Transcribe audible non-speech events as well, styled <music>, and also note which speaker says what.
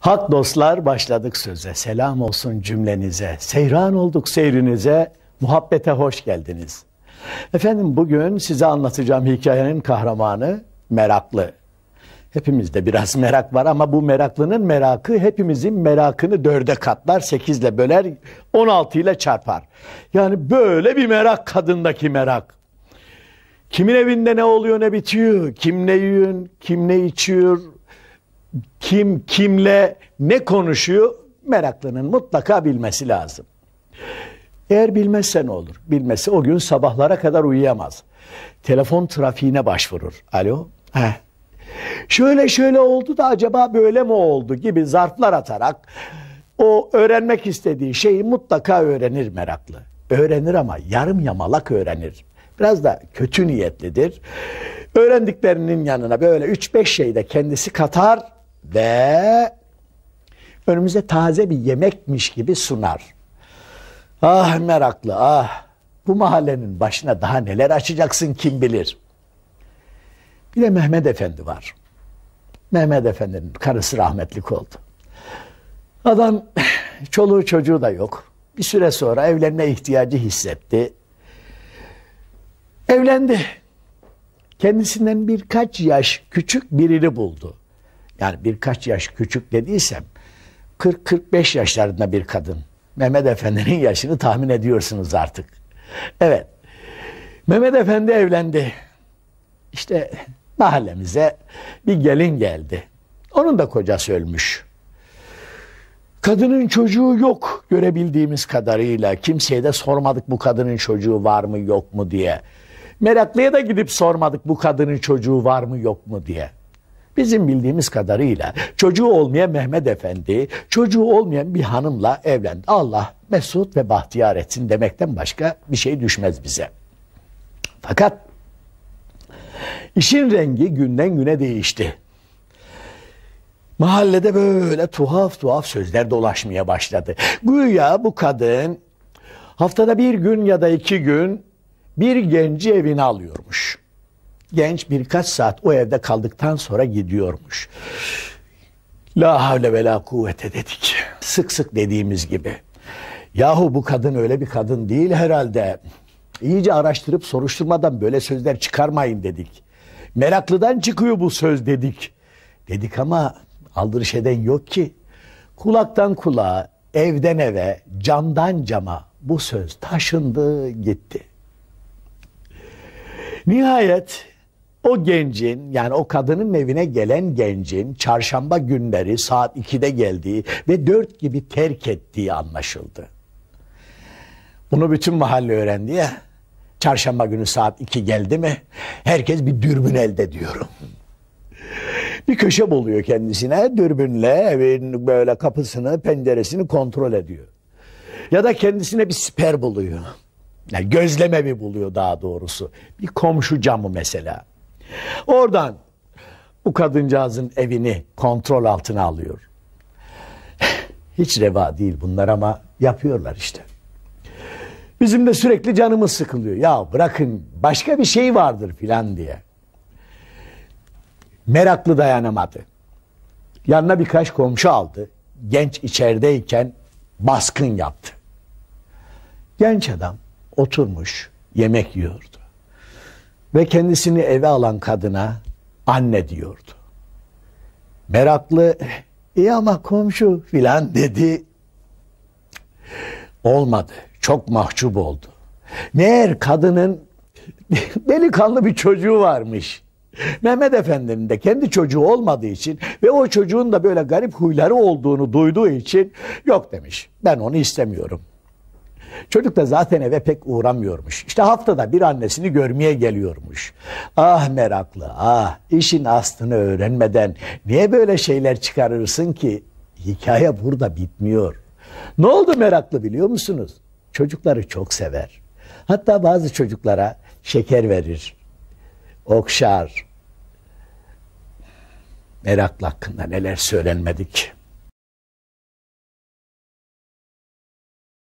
Speaker 1: Hak dostlar başladık söze, selam olsun cümlenize, seyran olduk seyrinize, muhabbete hoş geldiniz. Efendim bugün size anlatacağım hikayenin kahramanı meraklı. Hepimizde biraz merak var ama bu meraklının merakı hepimizin merakını dörde katlar, sekizle böler, on ile çarpar. Yani böyle bir merak kadındaki merak. Kimin evinde ne oluyor ne bitiyor, kim ne yiyor, kim ne içiyor, kim kimle ne konuşuyor meraklının mutlaka bilmesi lazım. Eğer bilmezse ne olur? Bilmesi o gün sabahlara kadar uyuyamaz. Telefon trafiğine başvurur. Alo? Heh. Şöyle şöyle oldu da acaba böyle mi oldu gibi zarflar atarak o öğrenmek istediği şeyi mutlaka öğrenir meraklı. Öğrenir ama yarım yamalak öğrenir. Biraz da kötü niyetlidir. Öğrendiklerinin yanına böyle 3-5 şey de kendisi katar ve önümüze taze bir yemekmiş gibi sunar. Ah meraklı ah bu mahallenin başına daha neler açacaksın kim bilir. Bir de Mehmet Efendi var. Mehmet Efendi'nin karısı rahmetlik oldu. Adam <sighs> çoluğu çocuğu da yok. Bir süre sonra evlenme ihtiyacı hissetti. Evlendi. Kendisinden birkaç yaş küçük birini buldu yani birkaç yaş küçük dediysem 40-45 yaşlarında bir kadın. Mehmet Efendi'nin <laughs> yaşını tahmin ediyorsunuz artık. Evet. Mehmet Efendi evlendi. İşte mahallemize bir gelin geldi. Onun da kocası ölmüş. Kadının çocuğu yok görebildiğimiz kadarıyla. Kimseye de sormadık bu kadının çocuğu var mı yok mu diye. Meraklıya da gidip sormadık bu kadının çocuğu var mı yok mu diye. Bizim bildiğimiz kadarıyla çocuğu olmayan Mehmet Efendi, çocuğu olmayan bir hanımla evlendi. Allah mesut ve bahtiyar etsin demekten başka bir şey düşmez bize. Fakat işin rengi günden güne değişti. Mahallede böyle tuhaf tuhaf sözler dolaşmaya başladı. Güya bu kadın haftada bir gün ya da iki gün bir genci evine alıyormuş genç birkaç saat o evde kaldıktan sonra gidiyormuş. La havle ve la kuvvete dedik. Sık sık dediğimiz gibi. Yahu bu kadın öyle bir kadın değil herhalde. İyice araştırıp soruşturmadan böyle sözler çıkarmayın dedik. Meraklıdan çıkıyor bu söz dedik. Dedik ama aldırış eden yok ki. Kulaktan kulağa, evden eve, camdan cama bu söz taşındı gitti. Nihayet o gencin yani o kadının evine gelen gencin çarşamba günleri saat 2'de geldiği ve 4 gibi terk ettiği anlaşıldı. Bunu bütün mahalle öğrendi ya. Çarşamba günü saat 2 geldi mi herkes bir dürbün elde diyorum. Bir köşe buluyor kendisine dürbünle evin böyle kapısını penceresini kontrol ediyor. Ya da kendisine bir siper buluyor. Yani gözleme mi buluyor daha doğrusu. Bir komşu camı mesela. Oradan bu kadıncağızın evini kontrol altına alıyor. <laughs> Hiç reva değil bunlar ama yapıyorlar işte. Bizim de sürekli canımız sıkılıyor. Ya bırakın başka bir şey vardır filan diye. Meraklı dayanamadı. Yanına birkaç komşu aldı. Genç içerideyken baskın yaptı. Genç adam oturmuş yemek yiyordu. Ve kendisini eve alan kadına anne diyordu. Meraklı iyi ama komşu filan dedi. Olmadı. Çok mahcup oldu. Meğer kadının <laughs> delikanlı bir çocuğu varmış. Mehmet Efendi'nin de kendi çocuğu olmadığı için ve o çocuğun da böyle garip huyları olduğunu duyduğu için yok demiş. Ben onu istemiyorum. Çocuk da zaten eve pek uğramıyormuş. İşte haftada bir annesini görmeye geliyormuş. Ah meraklı ah işin aslını öğrenmeden niye böyle şeyler çıkarırsın ki? Hikaye burada bitmiyor. Ne oldu meraklı biliyor musunuz? Çocukları çok sever. Hatta bazı çocuklara şeker verir. Okşar. Meraklı hakkında neler söylenmedik.